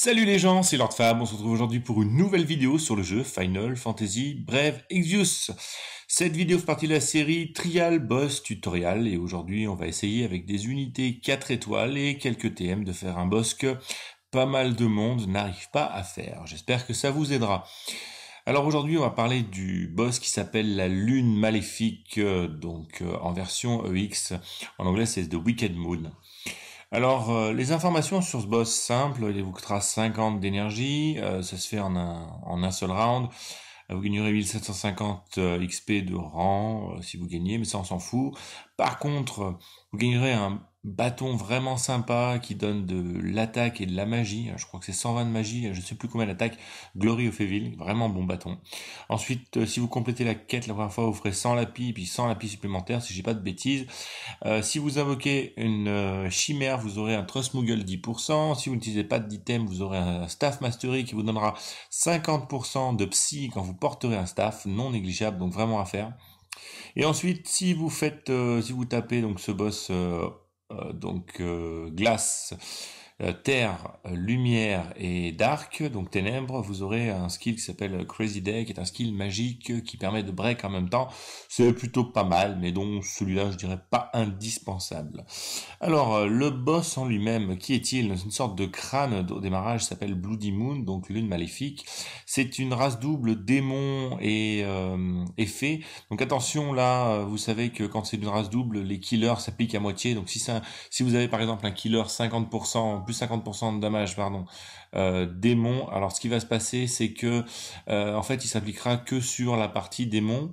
Salut les gens, c'est Lord Fab, on se retrouve aujourd'hui pour une nouvelle vidéo sur le jeu Final Fantasy Brave Exvius. Cette vidéo fait partie de la série Trial Boss Tutorial et aujourd'hui on va essayer avec des unités 4 étoiles et quelques TM de faire un boss que pas mal de monde n'arrive pas à faire. J'espère que ça vous aidera. Alors aujourd'hui, on va parler du boss qui s'appelle la Lune Maléfique, euh, donc euh, en version EX. En anglais, c'est The Wicked Moon. Alors, euh, les informations sur ce boss simple, il vous coûtera 50 d'énergie, euh, ça se fait en un, en un seul round. Vous gagnerez 1750 euh, XP de rang si vous gagnez, mais ça on s'en fout. Par contre, vous gagnerez un bâton vraiment sympa qui donne de l'attaque et de la magie. Je crois que c'est 120 de magie, je sais plus combien d'attaque. Glory of Evil, vraiment bon bâton. Ensuite, euh, si vous complétez la quête la première fois, vous ferez 100 lapis, puis 100 lapis supplémentaires, si j'ai pas de bêtises. Euh, si vous invoquez une euh, chimère, vous aurez un Trust Moogle 10%. Si vous n'utilisez pas d'item, vous aurez un Staff Mastery qui vous donnera 50% de psy quand vous porterez un staff, non négligeable, donc vraiment à faire. Et ensuite, si vous faites, si vous tapez donc ce boss euh, donc euh, glace euh, terre, euh, Lumière et Dark, donc Ténèbres, vous aurez un skill qui s'appelle euh, Crazy Deck, qui est un skill magique qui permet de break en même temps. C'est plutôt pas mal, mais donc celui-là, je dirais pas indispensable. Alors, le boss en lui-même, qui est-il C'est une sorte de crâne au démarrage, s'appelle Bloody Moon, donc lune maléfique. C'est une race double démon et, euh, Donc attention, là, vous savez que quand c'est une race double, les killers s'appliquent à moitié. Donc si, ça, si vous avez par exemple un killer 50% plus 50% de dommages, pardon, euh, démon. Alors ce qui va se passer, c'est que euh, en fait, il s'appliquera que sur la partie démon.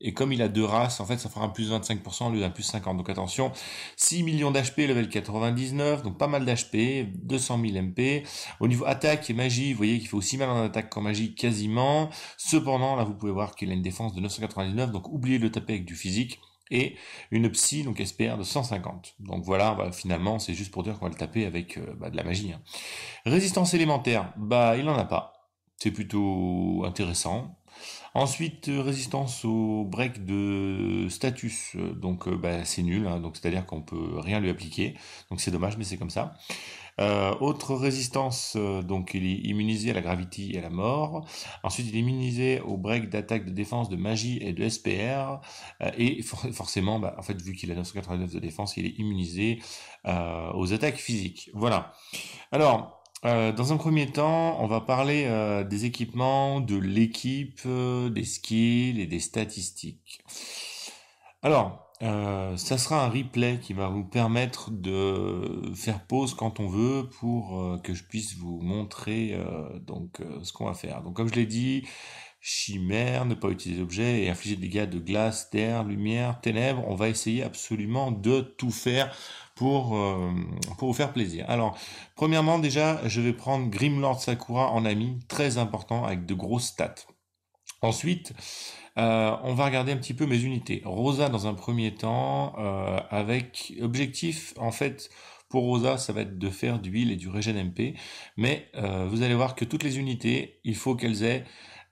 Et comme il a deux races, en fait, ça fera un plus 25% au lieu d'un plus 50. Donc attention, 6 millions d'HP, level 99, donc pas mal d'HP, 200 000 MP. Au niveau attaque et magie, vous voyez qu'il fait aussi mal en attaque qu'en magie, quasiment. Cependant, là, vous pouvez voir qu'il a une défense de 999, donc oubliez de le taper avec du physique et une psy donc SPR de 150. Donc voilà, bah, finalement c'est juste pour dire qu'on va le taper avec euh, bah, de la magie. Hein. Résistance élémentaire, bah il n'en a pas. C'est plutôt intéressant. Ensuite, euh, résistance au break de status, euh, donc bah, c'est nul, hein. donc c'est-à-dire qu'on peut rien lui appliquer, donc c'est dommage, mais c'est comme ça. Euh, autre résistance, euh, donc il est immunisé à la gravité et à la mort. Ensuite, il est immunisé aux break d'attaque de défense, de magie et de SPR. Euh, et forcément, bah, en fait, vu qu'il a 989 de défense, il est immunisé euh, aux attaques physiques. Voilà. Alors, euh, dans un premier temps, on va parler euh, des équipements, de l'équipe, des skills et des statistiques. Alors, euh, ça sera un replay qui va vous permettre de faire pause quand on veut pour euh, que je puisse vous montrer euh, donc ce qu'on va faire. Donc comme je l'ai dit, chimère, ne pas utiliser d'objets et infliger des dégâts de glace, terre, lumière, ténèbres. On va essayer absolument de tout faire pour, pour vous faire plaisir. Alors, premièrement déjà, je vais prendre Grimlord Sakura en ami, très important, avec de grosses stats. Ensuite, euh, on va regarder un petit peu mes unités. Rosa dans un premier temps, euh, avec objectif en fait pour Rosa, ça va être de faire du heal et du regen MP, mais euh, vous allez voir que toutes les unités, il faut qu'elles aient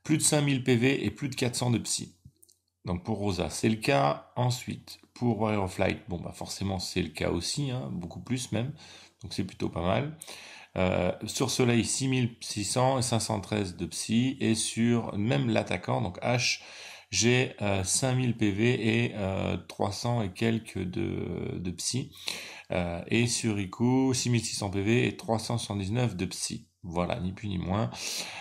plus de 5000 PV et plus de 400 de psy. Donc pour Rosa, c'est le cas. Ensuite, pour Warrior Flight, bon bah forcément c'est le cas aussi, hein, beaucoup plus même, donc c'est plutôt pas mal. sur Soleil 6600 et 513 de psy, et sur même l'attaquant, donc H, j'ai 5000 euh, PV et 300 euh, et quelques de, psy. Euh, et sur Rico 6600 PV et 379 de psy. Voilà, ni plus ni moins.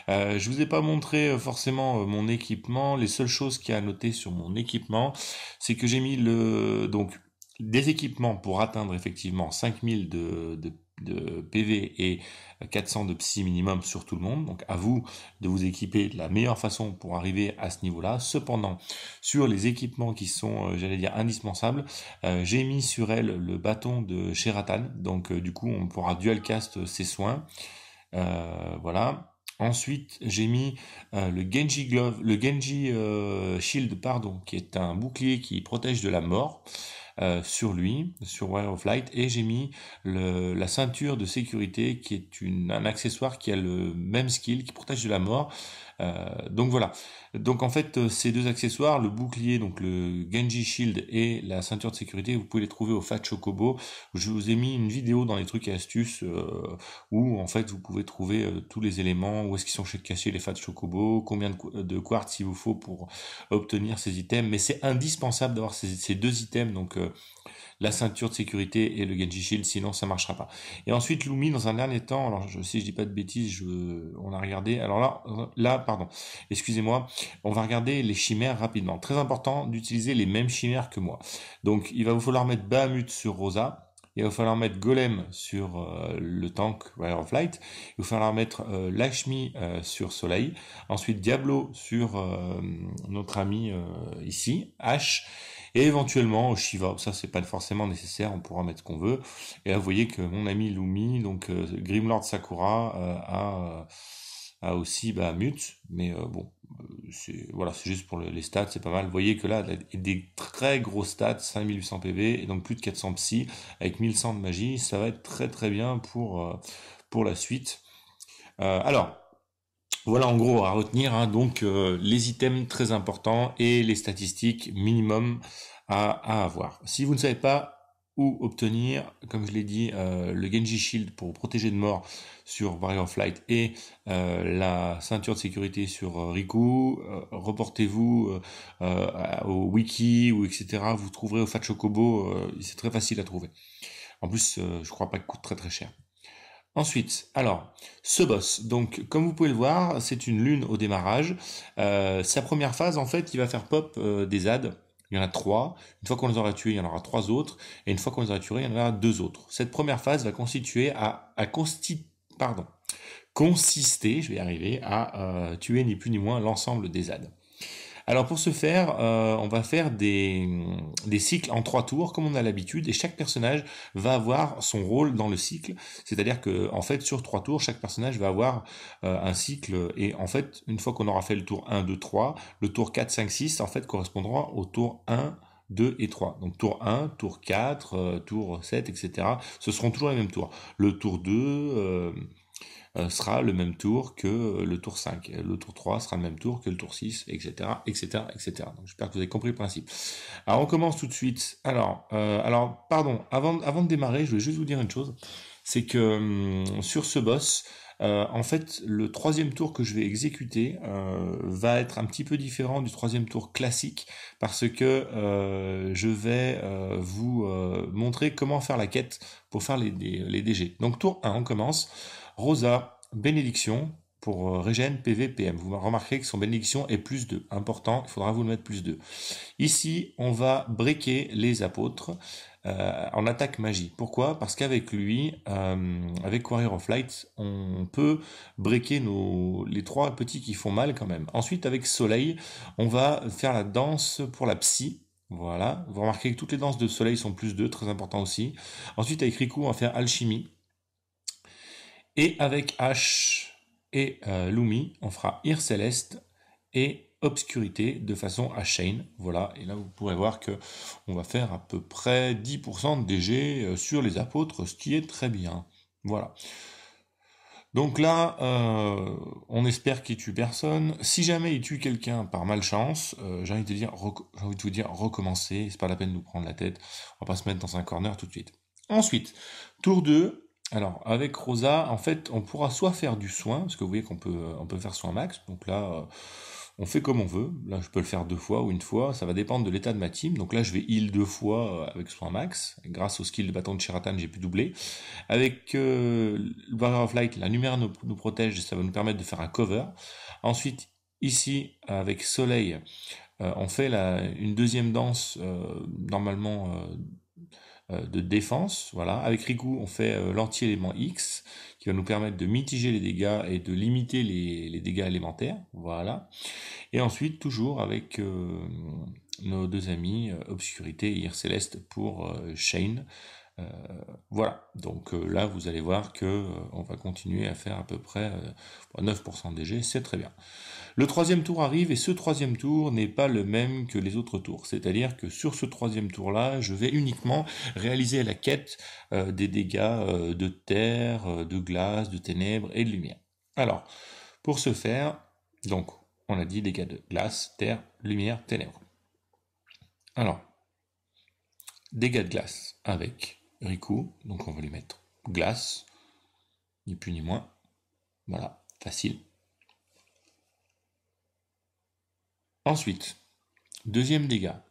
je vous ai pas montré forcément mon équipement. Les seules choses qu'il y a à noter sur mon équipement, c'est que j'ai mis le donc des équipements pour atteindre effectivement 5000 de, de de PV et 400 de psy minimum sur tout le monde. Donc à vous de vous équiper de la meilleure façon pour arriver à ce niveau-là. Cependant, sur les équipements qui sont, euh, j'allais dire, indispensables, euh, j'ai mis sur elle le bâton de Sheratan. Donc euh, du coup, on pourra dual cast ses soins. voilà. Ensuite, j'ai mis le Genji Glove, le Genji Shield, pardon, qui est un bouclier qui protège de la mort. Euh, sur lui, sur Wire of Light, et j'ai mis la ceinture de sécurité qui est un accessoire qui a le même skill, qui protège de la mort, euh, donc voilà. Donc en fait, euh, ces deux accessoires, le bouclier, donc le Genji Shield et la ceinture de sécurité, vous pouvez les trouver au Fat Chocobo. Je vous ai mis une vidéo dans les trucs et astuces euh, où en fait vous pouvez trouver tous les éléments, où est-ce qu'ils sont cachés les Fat Chocobo, combien de, quartz il vous faut pour obtenir ces items. Mais c'est indispensable d'avoir ces, ces, deux items. Donc la ceinture de sécurité et le Genji Shield, sinon ça marchera pas. Et ensuite, Lumi, dans un dernier temps, alors si je dis pas de bêtises, on a regardé, alors là, là, pardon, excusez-moi, on va regarder les chimères rapidement. Très important d'utiliser les mêmes chimères que moi. Donc, il va vous falloir mettre Bahamut sur Rosa, il va falloir mettre Golem sur euh, le tank Wire of Light, il va falloir mettre euh, Lakshmi euh, sur Soleil, ensuite Diablo sur notre ami ici, H, et éventuellement Shiva. Ça, c'est pas forcément nécessaire, on pourra mettre ce qu'on veut. Et là, vous voyez que mon ami Lumi, donc euh, Grimlord Sakura, euh, euh, a, aussi bah, Mute, mais bon, c'est voilà, juste pour les stats, c'est pas mal. Vous voyez que là, il des très gros stats, 5800 PV, et donc plus de 400 psy, avec 1100 de magie, ça va être très très bien pour, pour la suite. alors, voilà en gros à retenir, hein. donc euh, les items très importants et les statistiques minimum à, avoir. Si vous ne savez pas où obtenir, comme je l'ai dit, euh, le Genji Shield pour protéger de mort sur Warrior Flight et euh, la ceinture de sécurité sur Riku, reportez-vous au wiki ou etc. Vous trouverez au Fat Chocobo, c'est très facile à trouver. En plus, je crois pas qu'il coûte très très cher. Ensuite, alors, ce boss, donc comme vous pouvez le voir, c'est une lune au démarrage. Euh, sa première phase, en fait, il va faire pop euh, des ads. Il y en a trois. Une fois qu'on les aura tués, il y en aura trois autres. Et une fois qu'on les aura tués, il y en aura deux autres. Cette première phase va constituer à, à pardon, consister, je vais arriver, à euh, tuer ni plus ni moins l'ensemble des ads. Alors pour ce faire, euh, on va faire des, cycles en trois tours, comme on a l'habitude, et chaque personnage va avoir son rôle dans le cycle. C'est-à-dire que en fait, sur trois tours, chaque personnage va avoir euh, un cycle. Et en fait, une fois qu'on aura fait le tour 1, 2, 3, le tour 4, 5, 6, en fait, correspondra au tour 1, 2 et 3. Donc tour 1, tour 4, euh, tour 7, etc. Ce seront toujours les mêmes tours. Le tour 2... Euh, sera le même tour que le tour 5. Le tour 3 sera le même tour que le tour 6, etc. etc., etc. Donc j'espère que vous avez compris le principe. Alors on commence tout de suite. Alors, euh, alors pardon, avant, avant de démarrer, je vais juste vous dire une chose. C'est que hum, sur ce boss, euh, en fait, le troisième tour que je vais exécuter va être un petit peu différent du troisième tour classique parce que je vais vous montrer comment faire la quête pour faire les, les, les DG. Donc tour 1, on commence. Rosa, bénédiction pour euh, Régène PVPM. Vous remarquez que son bénédiction est plus 2. Important, il faudra vous le mettre plus 2. Ici, on va briquer les apôtres euh, en attaque magie. Pourquoi Parce qu'avec lui, euh, avec Warrior of Light, on peut briquer nos, les trois petits qui font mal quand même. Ensuite, avec Soleil, on va faire la danse pour la psy. Voilà, vous remarquez que toutes les danses de soleil sont plus 2, très important aussi. Ensuite, avec Riku, on va faire alchimie. Et avec H et euh, Lumi, on fera Ir Céleste et Obscurité de façon à Shane. Voilà, et là vous pourrez voir que on va faire à peu près 10% de DG euh, sur les apôtres, ce qui est très bien. Voilà. Donc là, euh, on espère qu'il tue personne. Si jamais il tue quelqu'un par malchance, j'ai envie de vous dire, recommencer. C'est pas la peine de nous prendre la tête. On va pas se mettre dans un corner tout de suite. Ensuite, tour 2, alors, avec Rosa, en fait, on pourra soit faire du soin, parce que vous voyez qu'on peut, euh, on peut faire soin max, donc là, euh, on fait comme on veut. Là, je peux le faire deux fois ou une fois, ça va dépendre de l'état de ma team. Donc là, je vais heal deux fois euh, avec soin max. Grâce au skill de bâton de Sheratan, j'ai pu doubler. Avec le Barrier of Light, la lumière nous, protège, ça va nous permettre de faire un cover. Ensuite, ici, avec Soleil, on fait une deuxième danse, normalement euh, de défense. Voilà. Avec Riku, on fait euh, l'anti-élément X, qui va nous permettre de mitiger les dégâts et de limiter les, dégâts élémentaires. Voilà. Et ensuite, toujours avec euh, nos deux amis, Obscurité et Ir Céleste pour Shane. voilà, donc là vous allez voir que on va continuer à faire à peu près 9% de DG, c'est très bien. Le troisième tour arrive et ce troisième tour n'est pas le même que les autres tours. C'est-à-dire que sur ce troisième tour-là, je vais uniquement réaliser la quête euh, des dégâts euh, de terre, euh, de glace, de ténèbres et de lumière. Alors, pour ce faire, donc, on a dit dégâts de glace, terre, lumière, ténèbres. Alors, dégâts de glace avec Riku, donc on va lui mettre glace, ni plus ni moins. Voilà, facile. Ensuite, deuxième dégât.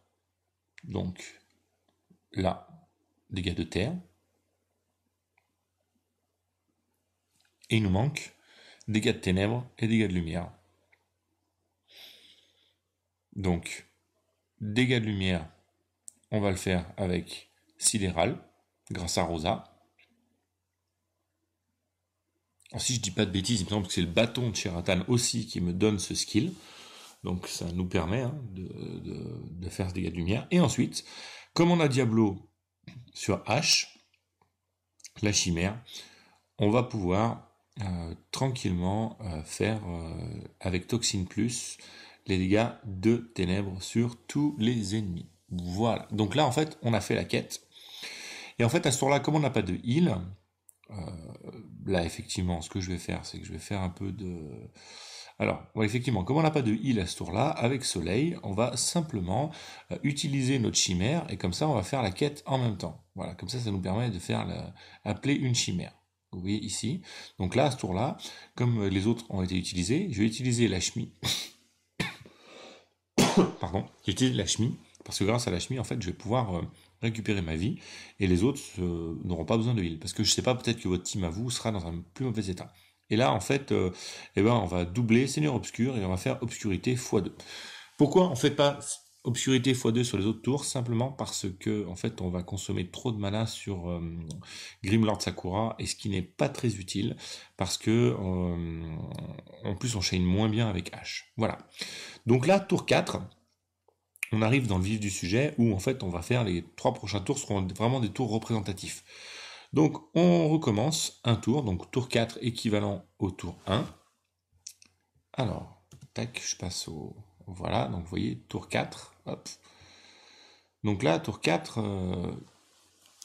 Donc là, dégâts de terre. Et il nous manque dégâts de ténèbres et dégâts de lumière. Donc, dégâts de lumière, on va le faire avec Sidéral, grâce à Rosa. si je dis pas de bêtises, il me semble que c'est le bâton de Sheratan aussi qui me donne ce skill. Donc ça nous permet hein, de, faire ce dégât de lumière. Et ensuite, comme on a Diablo sur H, la chimère, on va pouvoir euh, tranquillement euh, faire euh, avec Toxine Plus les dégâts de ténèbres sur tous les ennemis. Voilà. Donc là, en fait, on a fait la quête. Et en fait, à ce tour-là, comme on n'a pas de heal, là, effectivement, ce que je vais faire, c'est que je vais faire un peu de alors, effectivement, comme on n'a pas de île à ce tour-là, avec soleil, on va simplement euh, utiliser notre chimère et comme ça, on va faire la quête en même temps. Voilà, comme ça, ça nous permet de faire appeler une chimère. Vous voyez ici. Donc là, à ce tour-là, comme euh, les autres ont été utilisés, je vais utiliser la chemie. Pardon, j'utilise la chemie, parce que grâce à la chemie, en fait, je vais pouvoir euh, récupérer ma vie et les autres n'auront pas besoin de heal parce que je ne sais pas, peut-être que votre team à vous sera dans un plus mauvais état. Et là, en fait, euh, eh ben, on va doubler Seigneur Obscur et on va faire Obscurité x2. Pourquoi on ne fait pas Obscurité x2 sur les autres tours simplement parce que en fait on va consommer trop de mana sur euh, Grimlord Sakura et ce qui n'est pas très utile parce que euh, en plus on chaîne moins bien avec H. Voilà. Donc là tour 4 on arrive dans le vif du sujet où en fait on va faire les trois prochains tours seront vraiment des tours représentatifs. Donc on recommence un tour, donc tour 4 équivalent au tour 1. Alors, tac, je passe au... Voilà, donc vous voyez, tour 4, Donc là, tour 4, euh,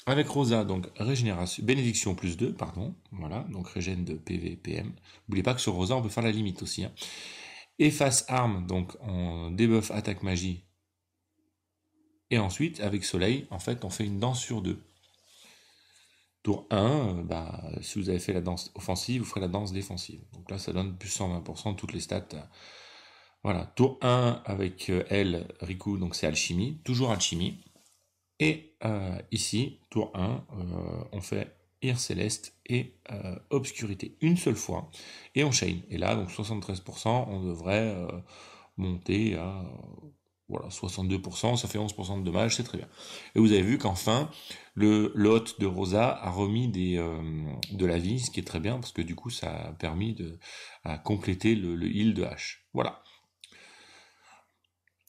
avec Rosa, donc régénération, bénédiction plus 2, pardon, voilà, donc régène de PV, PM. N'oubliez pas que sur Rosa, on peut faire la limite aussi. Hein. Efface arme, donc on débuff attaque magie. Et ensuite, avec soleil, en fait, on fait une danse sur deux. Tour 1, bah, si vous avez fait la danse offensive, vous ferez la danse défensive. Donc là, ça donne plus 120% de toutes les stats. Voilà. Tour 1 avec elle, euh, Riku, donc c'est alchimie, toujours alchimie. Et euh, ici, tour 1, euh, on fait Ir Céleste et Obscurité une seule fois. Et on chain. Et là, donc 73%, on devrait monter à voilà, 62%, ça fait 11% de dommages, c'est très bien. Et vous avez vu qu'enfin, le lot de Rosa a remis des, euh, de la vie, ce qui est très bien, parce que du coup, ça a permis de à compléter le, le heal de H. Voilà.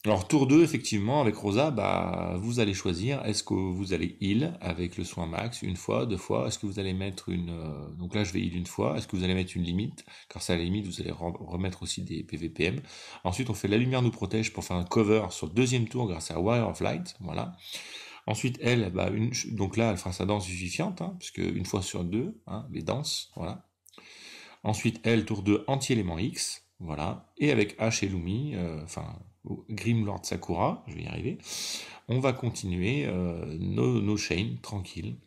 Alors tour 2, effectivement, avec Rosa, bah, vous allez choisir, est-ce que vous allez heal avec le soin max, une fois, deux fois, est-ce que vous allez mettre une... Euh, donc là, je vais heal une fois, est-ce que vous allez mettre une limite Car à la limite, vous allez remettre aussi des PVPM. Ensuite, on fait la lumière nous protège pour faire un cover sur le deuxième tour grâce à Wire of Light, voilà. Ensuite, elle, bah, une, donc là, elle fera sa danse justifiante, hein, puisque une fois sur deux, hein, les danses, voilà. Ensuite, elle, tour 2, anti-élément X, voilà. Et avec H et Lumi, euh, enfin... Grimlord Sakura, je vais y arriver, on va continuer euh, nos, chaînes chains tranquilles.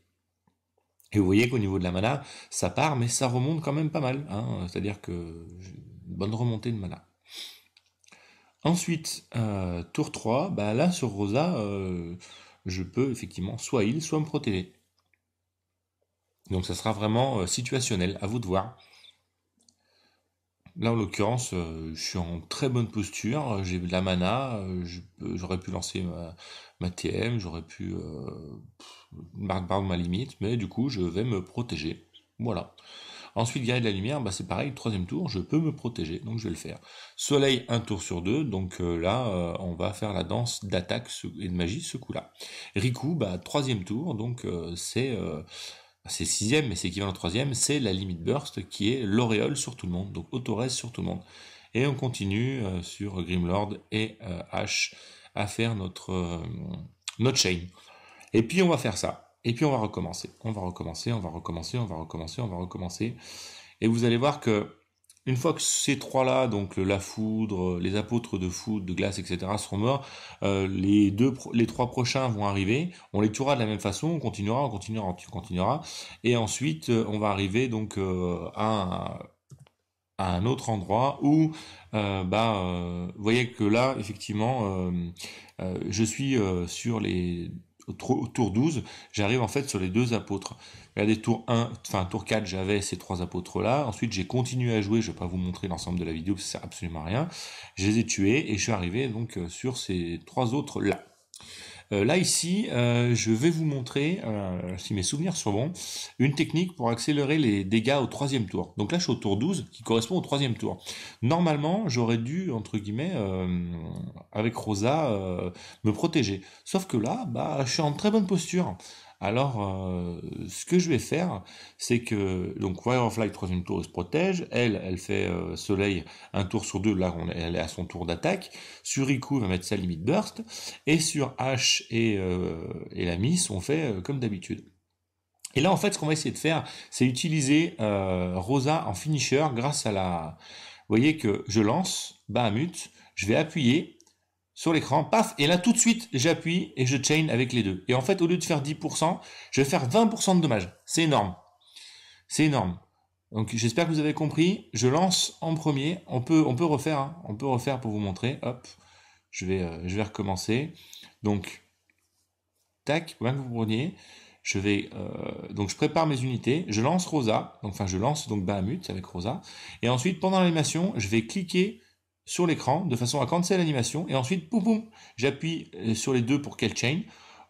Et vous voyez qu'au niveau de la mana, ça part, mais ça remonte quand même pas mal. Hein. C'est-à-dire que une bonne remontée de mana. Ensuite, euh, tour 3, bah, là sur Rosa, euh, je peux effectivement soit il, soit me protéger. Donc ça sera vraiment situationnel, à vous de voir. Là, en l'occurrence, euh, je suis en très bonne posture, j'ai de la mana, euh, j'aurais pu lancer ma, TM, j'aurais pu euh, marquer ma limite, mais du coup, je vais me protéger. Voilà. Ensuite, guerrier de la lumière, bah, c'est pareil, troisième tour, je peux me protéger, donc je vais le faire. Soleil, un tour sur deux, donc euh, là, on va faire la danse d'attaque et de magie ce coup-là. Riku, bah, troisième tour, donc c'est c'est sixième, mais c'est équivalent au troisième, c'est la limite burst qui est l'auréole sur tout le monde, donc Autores sur tout le monde. Et on continue euh, sur Grimlord et H euh, à faire notre, euh, notre chain. Et puis on va faire ça. Et puis on va recommencer. On va recommencer, on va recommencer, on va recommencer, on va recommencer. Et vous allez voir que une fois que ces trois-là, donc la foudre, euh, les apôtres de foudre, de glace, etc., seront morts, euh, les deux, les trois prochains vont arriver. On les tuera de la même façon, on continuera, on continuera, on continuera, et ensuite euh, on va arriver donc à, un, autre endroit où, bah, vous voyez que là, effectivement, je suis sur les au tour 12, j'arrive en fait sur les deux apôtres. Regardez, tour 1, enfin tour 4, j'avais ces trois apôtres-là. Ensuite, j'ai continué à jouer, je ne vais pas vous montrer l'ensemble de la vidéo, parce que ça sert absolument à rien. Je les ai tués et je suis arrivé donc euh, sur ces trois autres-là. Euh, là ici, euh, je vais vous montrer, euh, si mes souvenirs sont bons, une technique pour accélérer les dégâts au troisième tour. Donc là, je suis au tour 12 qui correspond au troisième tour. Normalement, j'aurais dû, entre guillemets, avec Rosa, me protéger. Sauf que là, bah, je suis en très bonne posture. Alors, euh, ce que je vais faire, c'est que, donc, Firefly, troisième tour, elle se protège. Elle, elle fait euh, Soleil un tour sur deux. Là, elle est à son tour d'attaque. Sur Riku, elle va mettre sa limite burst. Et sur H et, euh, et la Miss, on fait comme d'habitude. Et là, en fait, ce qu'on va essayer de faire, c'est utiliser Rosa en finisher grâce à la... Vous voyez que je lance, Bahamut, je vais appuyer, sur l'écran, paf, et là tout de suite j'appuie et je chain avec les deux. Et en fait, au lieu de faire 10%, je vais faire 20% de dommages. C'est énorme. C'est énorme. Donc j'espère que vous avez compris. Je lance en premier. On peut, on peut refaire, hein. on peut refaire pour vous montrer. Hop, je vais, euh, je vais recommencer. Donc, tac, que vous preniez. Je vais, euh, donc je prépare mes unités. Je lance Rosa. Donc, enfin, je lance donc Bahamut avec Rosa. Et ensuite, pendant l'animation, je vais cliquer sur l'écran de façon à cancel l'animation et ensuite, poum, poum j'appuie euh, sur les deux pour qu'elle chain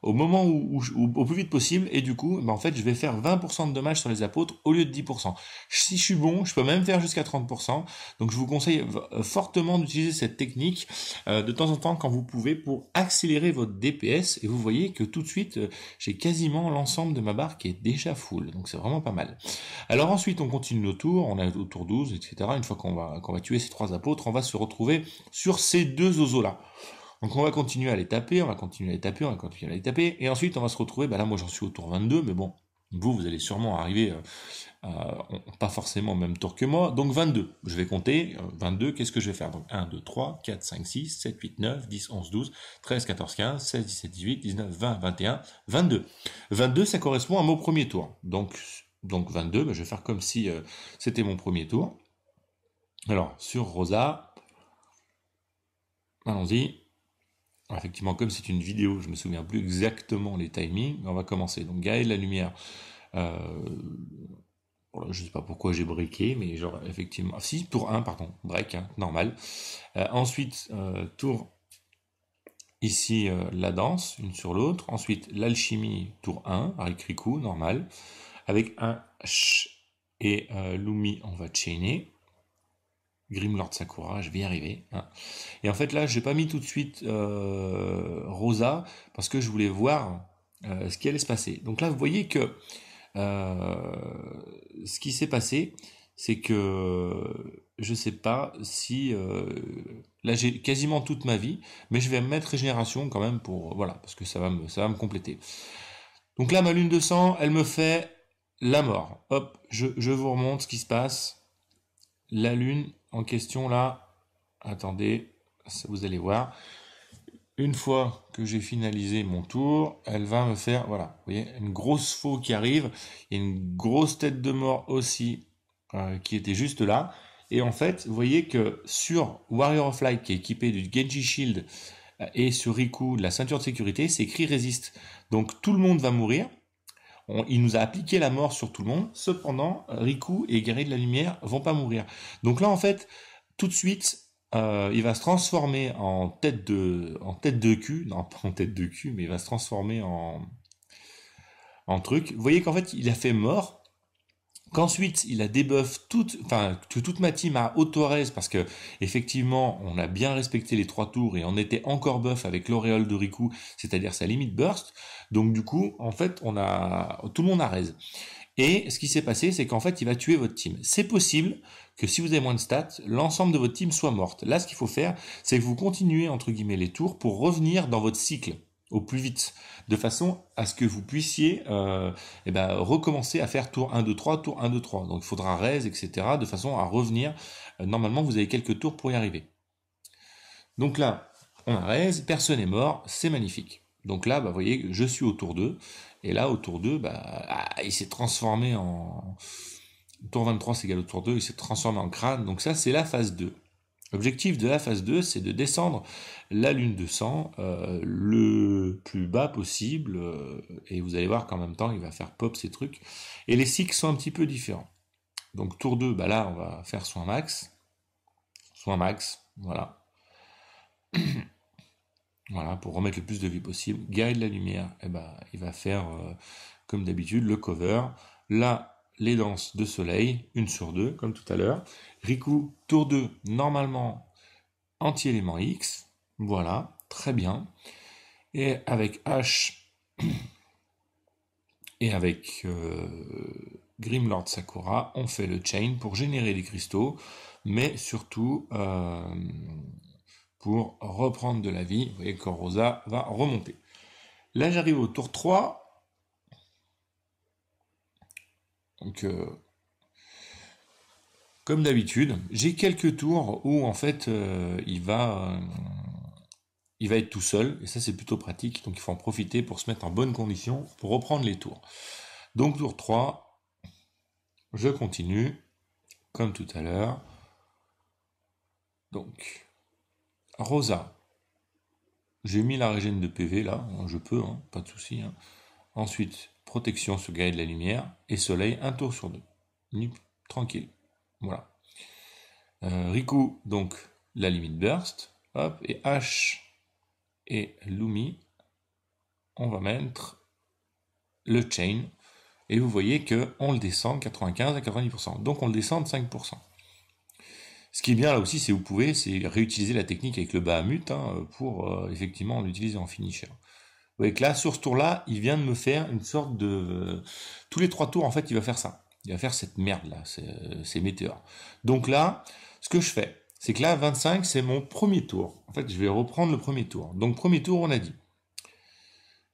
au moment où, au plus vite possible et du coup ben en fait je vais faire 20% de dommages sur les apôtres au lieu de 10%. Si je suis bon, je peux même faire jusqu'à 30%. Donc je vous conseille euh, fortement d'utiliser cette technique euh, de temps en temps quand vous pouvez pour accélérer votre DPS et vous voyez que tout de suite euh, j'ai quasiment l'ensemble de ma barre qui est déjà full. Donc c'est vraiment pas mal. Alors ensuite on continue nos tours, on est au tour 12, etc. Une fois qu'on va qu'on va tuer ces trois apôtres, on va se retrouver sur ces deux oiseaux là. Donc on va continuer à les taper, on va continuer à les taper, on va continuer à les taper, et ensuite on va se retrouver, bah là moi j'en suis au tour 22, mais bon, vous, vous allez sûrement arriver, euh, euh, pas forcément au même tour que moi, donc 22, je vais compter, 22, euh, qu'est-ce que je vais faire Donc 1, 2, 3, 4, 5, 6, 7, 8, 9, 10, 11, 12, 13, 14, 15, 16, 17, 18, 19, 20, 21, 22. 22, ça correspond à mon premier tour, donc, donc 22, bah, je vais faire comme si c'était mon premier tour. Alors, sur Rosa, allons-y, effectivement, comme c'est une vidéo, je me souviens plus exactement les timings, on va commencer. Donc Gaël, la lumière. je euh, je sais pas pourquoi j'ai briqué, mais genre effectivement. si, tour 1, pardon, break, hein, normal. Euh, ensuite, euh, tour ici la danse, une sur l'autre. Ensuite, l'alchimie, tour 1, avec Riku, normal. Avec un ch et Lumi, on va chainer. Grimlord Sakura, je vais y arriver. Hein. Et en fait là, je n'ai pas mis tout de suite euh, Rosa parce que je voulais voir euh, ce qui allait se passer. Donc là, vous voyez que euh, ce qui s'est passé, c'est que je sais pas si là j'ai quasiment toute ma vie, mais je vais mettre régénération quand même pour voilà parce que ça va me ça va me compléter. Donc là ma lune de sang, elle me fait la mort. Hop, je, je vous remonte ce qui se passe. La lune en question là, attendez, vous allez voir. Une fois que j'ai finalisé mon tour, elle va me faire, voilà, vous voyez, une grosse faux qui arrive, et une grosse tête de mort aussi euh, qui était juste là. Et en fait, vous voyez que sur Warrior of Light, qui est équipé du Genji Shield, euh, et sur Riku, de la ceinture de sécurité, c'est écrit résiste. Donc tout le monde va mourir, il nous a appliqué la mort sur tout le monde. Cependant, Riku et Guerrier de la Lumière vont pas mourir. Donc là, en fait, tout de suite, euh, il va se transformer en tête de, en tête de cul. Non, pas en tête de cul, mais il va se transformer en, en truc. Vous voyez qu'en fait, il a fait mort qu'ensuite il a débuff toute, toute ma team à auto-raise parce que effectivement on a bien respecté les trois tours et on était encore buff avec l'auréole de Riku, c'est-à-dire sa limite burst. Donc du coup en fait on a tout le monde a raise. Et ce qui s'est passé, c'est qu'en fait, il va tuer votre team. C'est possible que si vous avez moins de stats, l'ensemble de votre team soit morte. Là, ce qu'il faut faire, c'est que vous continuez, entre guillemets, les tours pour revenir dans votre cycle au plus vite, de façon à ce que vous puissiez euh, eh ben, recommencer à faire tour 1, 2, 3, tour 1, 2, 3. Donc il faudra raise, etc., de façon à revenir. Euh, normalement, vous avez quelques tours pour y arriver. Donc là, on a raise, personne n'est mort, c'est magnifique. Donc là, bah, vous voyez, je suis au tour 2, et là, au tour 2, bah, ah, il s'est transformé en... Tour 23, c'est égal au tour 2, il s'est transformé en crâne, donc ça, c'est la phase 2. L'objectif de la phase 2, c'est de descendre la lune de sang euh, le plus bas possible, euh, et vous allez voir qu'en même temps, il va faire pop ces trucs. Et les cycles sont un petit peu différents. Donc tour 2, bah là, on va faire soin max. Soin max, voilà. voilà, pour remettre le plus de vie possible. de la lumière, et eh ben, il va faire, euh, comme d'habitude, le cover. Là, les danses de soleil, une sur deux, comme tout à l'heure. Riku, tour 2, normalement anti-élément X. Voilà, très bien. Et avec H et avec euh, Grimlord Sakura, on fait le chain pour générer les cristaux, mais surtout euh, pour reprendre de la vie. Vous voyez que Rosa va remonter. Là, j'arrive au tour 3 Donc, euh, comme d'habitude, j'ai quelques tours où en fait euh, il va euh, il va être tout seul et ça c'est plutôt pratique. Donc il faut en profiter pour se mettre en bonne condition pour reprendre les tours. Donc tour 3, je continue comme tout à l'heure. Donc Rosa, j'ai mis la régène de PV là, je peux, hein, pas de souci. Hein. Ensuite, protection sur de la lumière et soleil un tour sur deux. tranquille. Voilà. Euh, Riku, donc la limite burst. Hop, et H et Lumi, on va mettre le chain. Et vous voyez que on le descend de 95 à 90%. Donc on le descend de 5%. Ce qui est bien là aussi, c'est vous pouvez, c'est réutiliser la technique avec le Bahamut hein, pour euh, effectivement l'utiliser en finisher voyez que là, sur ce tour-là, il vient de me faire une sorte de... Euh, tous les trois tours, en fait, il va faire ça. Il va faire cette merde-là, euh, ces météores. Donc là, ce que je fais, c'est que là, 25, c'est mon premier tour. En fait, je vais reprendre le premier tour. Donc, premier tour, on a dit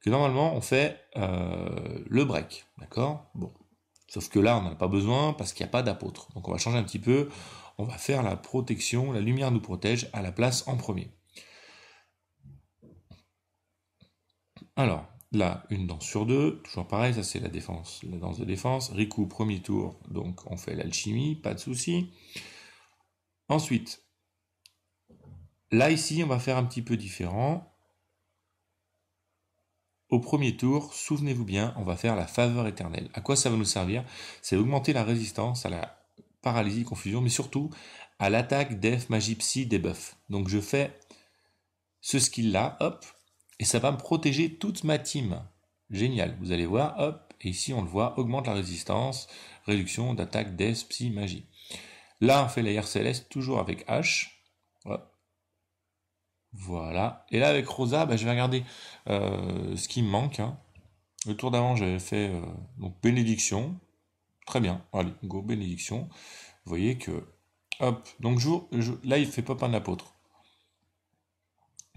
que normalement, on fait euh, le break. D'accord Bon. Sauf que là, on n'en a pas besoin parce qu'il n'y a pas d'apôtre. Donc, on va changer un petit peu. On va faire la protection, la lumière nous protège à la place en premier. Alors, là, une danse sur deux, toujours pareil, ça c'est la défense, la danse de défense. Riku, premier tour, donc on fait l'alchimie, pas de souci. Ensuite, là ici, on va faire un petit peu différent. Au premier tour, souvenez-vous bien, on va faire la faveur éternelle. À quoi ça va nous servir C'est augmenter la résistance à la paralysie, confusion, mais surtout à l'attaque, def, magie, psy, debuff. Donc je fais ce skill là, hop, et ça va me protéger toute ma team. Génial, vous allez voir, hop, et ici on le voit, augmente la résistance, réduction d'attaque, death, psy, magie. Là, on fait la céleste, toujours avec H. Voilà. Et là, avec Rosa, bah, je vais regarder euh, ce qui me manque. Hein. Le tour d'avant, j'avais fait euh, donc bénédiction. Très bien. Allez, go bénédiction. Vous voyez que... Hop. Donc, là, il fait pop un apôtre.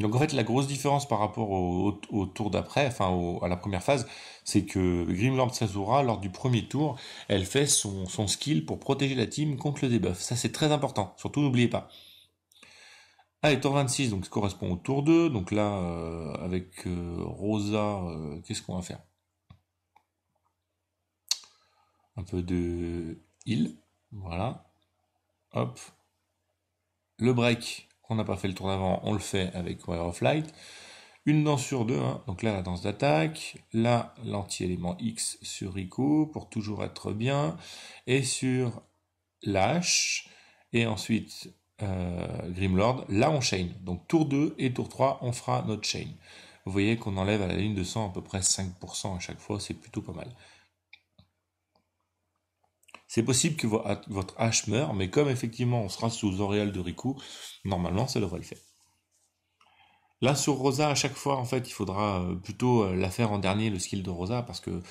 Donc en fait, la grosse différence par rapport au, tour d'après, enfin à la première phase, c'est que Grimlord Sazura, lors du premier tour, elle fait son, skill pour protéger la team contre le debuff. Ça c'est très important, surtout n'oubliez pas. Allez, ah, tour 26, donc ça correspond au tour 2. Donc là, euh, avec euh, Rosa, euh, qu'est-ce qu'on va faire Un peu de heal, voilà. Hop. Le break, on n'a pas fait le tour d'avant, on le fait avec Wire of Light. Une danse sur deux, hein. donc là la danse d'attaque, là l'anti-élément X sur Rico pour toujours être bien, et sur Lash, et ensuite euh, Grimlord, là on chain. Donc tour 2 et tour 3, on fera notre chain. Vous voyez qu'on enlève à la ligne de sang à peu près 5% à chaque fois, c'est plutôt pas mal. C'est possible que votre hache meure, mais comme effectivement on sera sous Auréal de Riku, normalement ça devrait le faire. Là sur Rosa, à chaque fois en fait, il faudra euh, plutôt euh, la faire en dernier le skill de Rosa parce que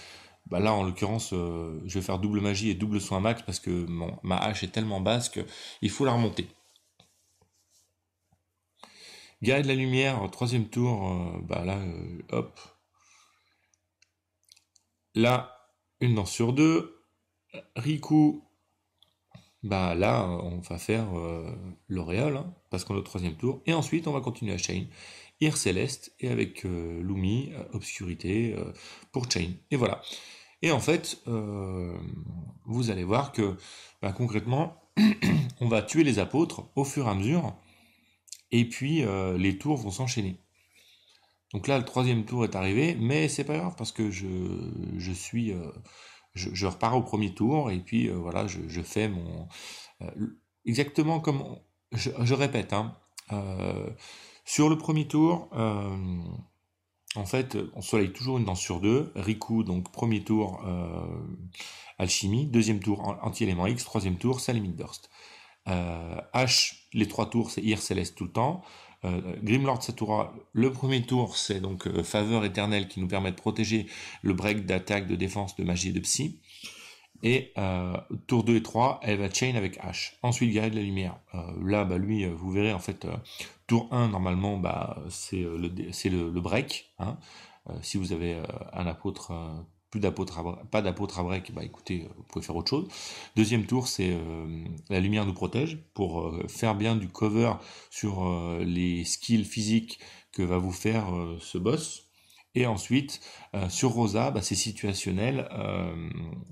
bah là en l'occurrence euh, je vais faire double magie et double soin max parce que ma hache est tellement basse qu'il faut la remonter. Guerrier de la lumière, troisième tour, bah là, hop. Là, une danse sur deux. Riku, bah là, on va faire euh, L'Oréal, hein, parce qu'on est le troisième tour. Et ensuite, on va continuer à Chain, Ir Céleste, et avec euh, Lumi, euh, Obscurité, pour Chain. Et voilà. Et en fait, vous allez voir que bah, concrètement, on va tuer les apôtres au fur et à mesure, et puis les tours vont s'enchaîner. Donc là, le troisième tour est arrivé, mais c'est pas grave parce que je, je suis je, repars au premier tour et puis euh, voilà, je, fais mon euh, exactement comme je, répète. Hein, euh, sur le premier tour, en fait, on soleil toujours une danse sur deux. Riku, donc premier tour alchimie, deuxième tour anti-élément X, troisième tour salimite burst. H, les trois tours, c'est IR céleste tout le temps. Euh, Grimlord Satura, le premier tour, c'est donc euh, faveur éternelle qui nous permet de protéger le break d'attaque, de défense, de magie et de psy. Et euh, tour 2 et 3, elle va chain avec H. Ensuite, Guerrier de la Lumière. là, bah, lui, vous verrez, en fait, tour 1, normalement, bah, c'est le, break. Hein. si vous avez un apôtre pas d'apôtre à break, bah écoutez, euh, vous pouvez faire autre chose. Deuxième tour, c'est euh, la lumière nous protège pour euh, faire bien du cover sur les skills physiques que va vous faire ce boss. Et ensuite, sur Rosa, bah, c'est situationnel.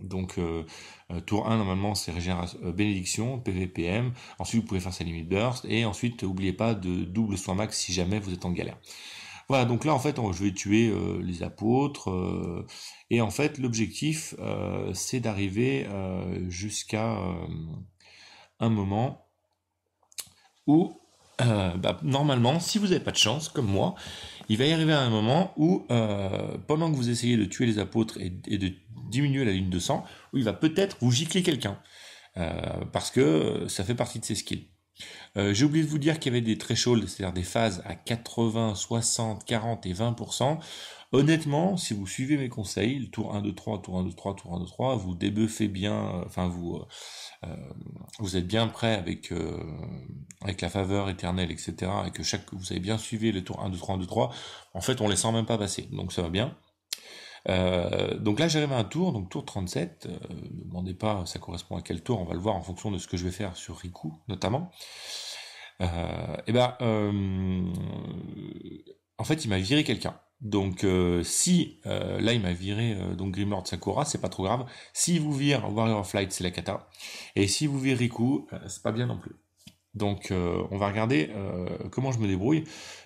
donc, tour 1, normalement, c'est régénération bénédiction, PVPM. Ensuite, vous pouvez faire sa limite burst. Et ensuite, n'oubliez pas de double soin max si jamais vous êtes en galère donc là, en fait, je vais tuer euh, les apôtres. Euh, et en fait, l'objectif, euh, c'est d'arriver jusqu'à un moment où, bah, normalement, si vous n'avez pas de chance, comme moi, il va y arriver à un moment où, pendant que vous essayez de tuer les apôtres et, de diminuer la ligne de sang, où il va peut-être vous gicler quelqu'un. parce que ça fait partie de ses skills. Euh, J'ai oublié de vous dire qu'il y avait des thresholds, c'est-à-dire des phases à 80, 60, 40 et 20%. Honnêtement, si vous suivez mes conseils, le tour 1, 2, 3, tour 1, 2, 3, tour 1, 2, 3, vous débuffez bien, euh, enfin vous euh, euh, vous êtes bien prêt avec avec la faveur éternelle, etc. Et que chaque vous avez bien suivi le tour 1, 2, 3, 1, 2, 3, en fait on ne les sent même pas passer, donc ça va bien. Euh, donc là j'avais à un tour, donc tour 37, euh, ne me demandez pas ça correspond à quel tour, on va le voir en fonction de ce que je vais faire sur Riku notamment. et euh, eh ben en fait il m'a viré quelqu'un. Donc si là il m'a viré donc Grimlord Sakura, c'est pas trop grave. Si vous vire Warrior of Light, c'est la cata. Et si vous vire Riku, c'est pas bien non plus. Donc on va regarder comment je me débrouille.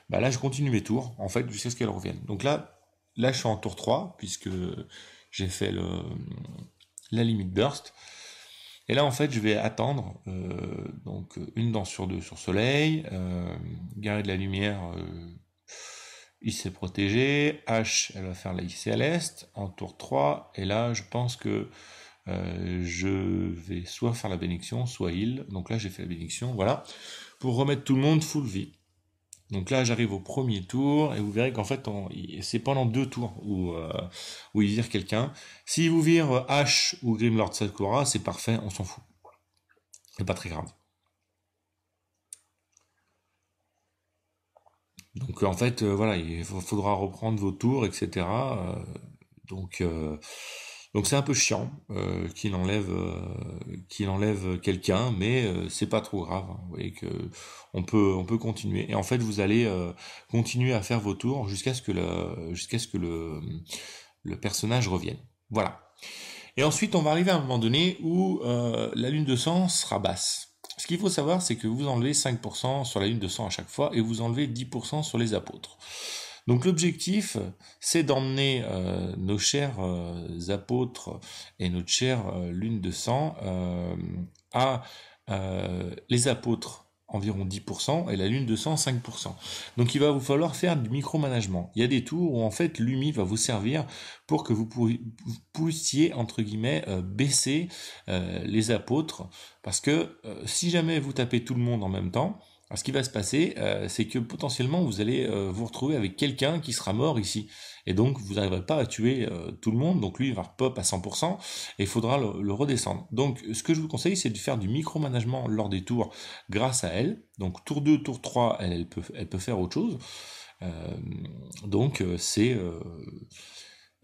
Bah là je continue mes tours en fait jusqu'à ce qu'elles reviennent. Donc là Là, je suis en tour 3, puisque j'ai fait la limite burst. Et là, en fait, je vais attendre euh, donc une danse sur deux sur soleil, euh, de la lumière, euh, il s'est protégé, H, elle va faire la IC à l'est, en tour 3, et là, je pense que euh, je vais soit faire la bénédiction, soit il. Donc là, j'ai fait la bénédiction, voilà, pour remettre tout le monde full vie. Donc là, j'arrive au premier tour et vous verrez qu'en fait, c'est pendant deux tours où, euh, ils virent quelqu'un. si vous virent euh, H ou Grimlord Sakura, c'est parfait, on s'en fout. C'est pas très grave. Donc euh, en fait, voilà, il faudra reprendre vos tours, etc. donc donc c'est un peu chiant euh, euh, qu'il enlève, quelqu'un, mais euh, c'est pas trop grave. Hein. vous voyez que on peut, on peut continuer. Et en fait, vous allez continuer à faire vos tours jusqu'à ce que le, ce que le, le personnage revienne. Voilà. Et ensuite, on va arriver à un moment donné où la lune de sang sera basse. Ce qu'il faut savoir, c'est que vous enlevez 5% sur la lune de sang à chaque fois et vous enlevez 10% sur les apôtres. Donc l'objectif, c'est d'emmener euh, nos chers euh, apôtres et notre chère euh, lune de sang à les apôtres environ 10% et la lune de sang 5%. Donc il va vous falloir faire du micromanagement. Il y a des tours où en fait l'UMI va vous servir pour que vous puissiez entre guillemets baisser les apôtres parce que si jamais vous tapez tout le monde en même temps, alors, ce qui va se passer, euh, c'est que potentiellement vous allez euh, vous retrouver avec quelqu'un qui sera mort ici. Et donc vous n'arriverez pas à tuer euh, tout le monde, donc lui il va pop à 100% et il faudra le, redescendre. Donc ce que je vous conseille c'est de faire du micromanagement lors des tours grâce à elle. Donc tour 2, tour 3, elle, elle, peut, elle peut faire autre chose. donc c'est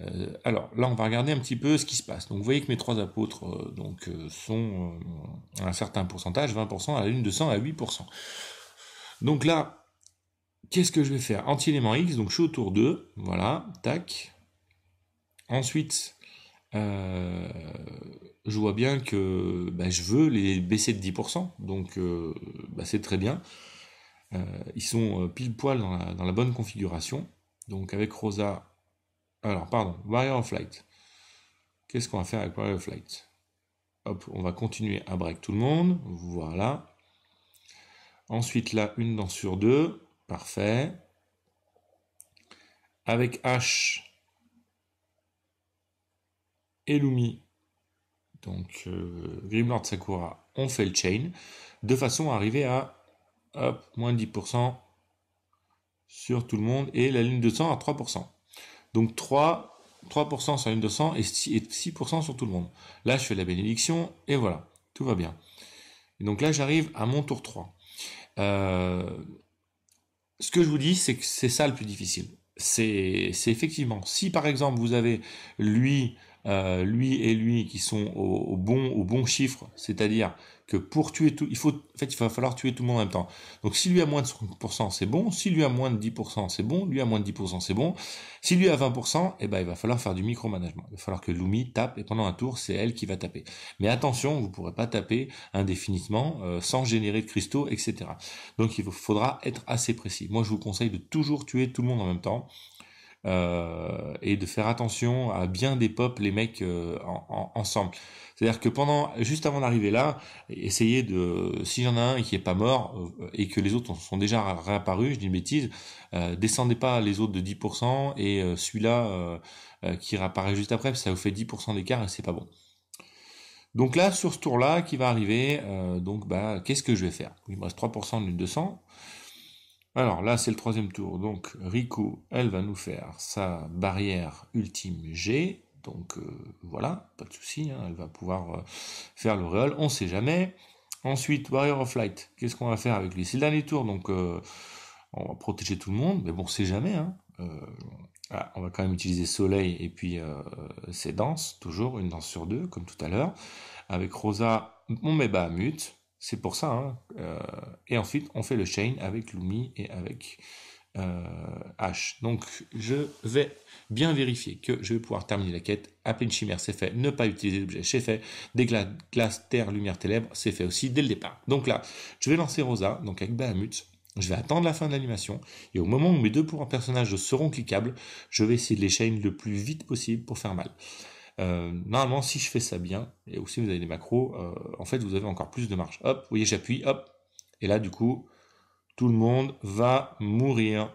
euh, alors là, on va regarder un petit peu ce qui se passe. Donc vous voyez que mes trois apôtres euh, donc, euh, sont à un certain pourcentage, 20%, à la lune de 100, à 8%. Donc là, qu'est-ce que je vais faire Anti-élément X, donc je suis autour d'eux, voilà, tac. Ensuite, je vois bien que bah, je veux les baisser de 10%, donc bah, c'est très bien. ils sont pile poil dans la bonne configuration. Donc avec Rosa, alors, pardon, Warrior of Light. Qu'est-ce qu'on va faire avec Warrior of Light Hop, on va continuer à break tout le monde. Voilà. Ensuite, là, une dans sur deux. Parfait. Avec H et Lumi, donc euh, Grimlord Sakura, on fait le chain, de façon à arriver à hop, moins 10% sur tout le monde et la ligne de sang à 3%. Donc 3, sur une 200 et 6% sur tout le monde. Là, je fais la bénédiction et voilà, tout va bien. donc là, j'arrive à mon tour 3. Euh, ce que je vous dis, c'est que c'est ça le plus difficile. C'est effectivement, si par exemple vous avez lui euh, lui et lui qui sont au, bon, au bon chiffre, c'est-à-dire que pour tuer tout, il faut, en fait, il va falloir tuer tout le monde en même temps. Donc si lui a moins de 50%, c'est bon. Si lui a moins de 10%, c'est bon. Lui a moins de 10%, c'est bon. Si lui a 20%, eh ben, il va falloir faire du micromanagement. Il va falloir que Lumi tape et pendant un tour, c'est elle qui va taper. Mais attention, vous ne pourrez pas taper indéfiniment euh, sans générer de cristaux, etc. Donc il faudra être assez précis. Moi, je vous conseille de toujours tuer tout le monde en même temps. Euh, et de faire attention à bien des les mecs euh, ensemble. C'est-à-dire que pendant, juste avant d'arriver là, essayez de, si j'en ai un qui est pas mort euh, et que les autres sont déjà réapparus, je dis une bêtise, descendez pas les autres de 10% et celui-là qui réapparaît juste après, ça vous fait 10% d'écart et c'est pas bon. Donc là, sur ce tour-là qui va arriver, donc bah, qu'est-ce que je vais faire Il me reste 3% de 200. Alors là, c'est le troisième tour. Donc Rico, elle va nous faire sa barrière ultime G. Donc euh, voilà, pas de souci, hein, elle va pouvoir euh, faire l'auréole, on sait jamais. Ensuite, Warrior of Light, qu'est-ce qu'on va faire avec lui C'est le dernier tour, donc euh, on va protéger tout le monde, mais bon, on sait jamais. Hein. Ah, on va quand même utiliser Soleil et puis ses danses, toujours une danse sur deux, comme tout à l'heure. Avec Rosa, on met Bahamut. C'est pour ça. Hein. Euh, et ensuite, on fait le chain avec Lumi et avec euh, H. Donc, je vais bien vérifier que je vais pouvoir terminer la quête. Appeler une chimère, c'est fait. Ne pas utiliser l'objet. c'est fait. Des glaces, terre, lumière, ténèbres, c'est fait aussi dès le départ. Donc là, je vais lancer Rosa, donc avec Bahamut. Je vais attendre la fin de l'animation, et au moment où mes deux pouvoirs personnages seront cliquables, je vais essayer de les chain le plus vite possible pour faire mal. Euh, normalement, si je fais ça bien, et aussi vous avez des macros, euh, en fait, vous avez encore plus de marge. Hop, vous voyez, j'appuie, hop. Et là, du coup, tout le monde va mourir.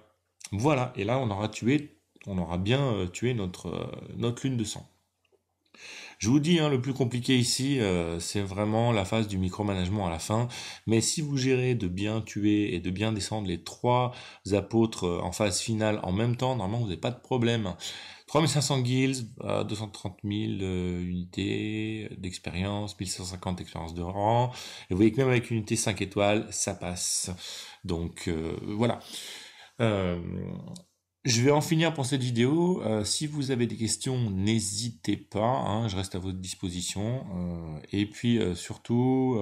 Voilà, et là, on aura tué, on aura bien euh, tué notre, notre lune de sang. Je vous dis, hein, le plus compliqué ici, euh, c'est vraiment la phase du micromanagement à la fin. Mais si vous gérez de bien tuer et de bien descendre les trois apôtres euh, en phase finale en même temps, normalement, vous n'avez pas de problème. 3500 guilds, 230 euh, 000 unités d'expérience, 1150 expériences de rang. Et vous voyez que même avec une unité 5 étoiles, ça passe. Donc voilà. Je vais en finir pour cette vidéo. Euh, si vous avez des questions, n'hésitez pas. Hein, je reste à votre disposition. Euh, et puis euh, surtout,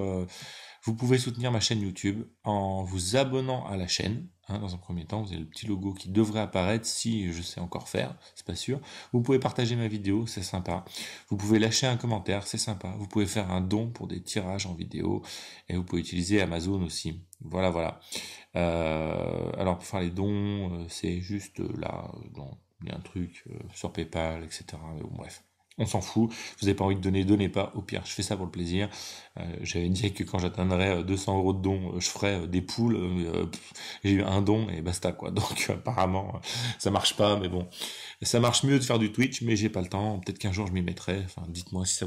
vous pouvez soutenir ma chaîne YouTube en vous abonnant à la chaîne. Hein, dans un premier temps, vous avez le petit logo qui devrait apparaître si je sais encore faire, c'est pas sûr. Vous pouvez partager ma vidéo, c'est sympa. Vous pouvez lâcher un commentaire, c'est sympa. Vous pouvez faire un don pour des tirages en vidéo et vous pouvez utiliser Amazon aussi. Voilà, voilà. Euh, alors pour faire les dons, euh, c'est juste euh, là, il y a un truc sur PayPal, etc. bref on s'en fout. Vous n'avez pas envie de donner, donnez pas. Au pire, je fais ça pour le plaisir. Euh, j'avais dit que quand j'atteindrais 200 euh, euros de dons, euh, je ferai des poules. J'ai eu un don et basta quoi. Donc apparemment, ça marche pas, mais bon, ça marche mieux de faire du Twitch, mais j'ai pas le temps. Peut-être qu'un jour je m'y mettrai. Enfin, dites-moi si ça vous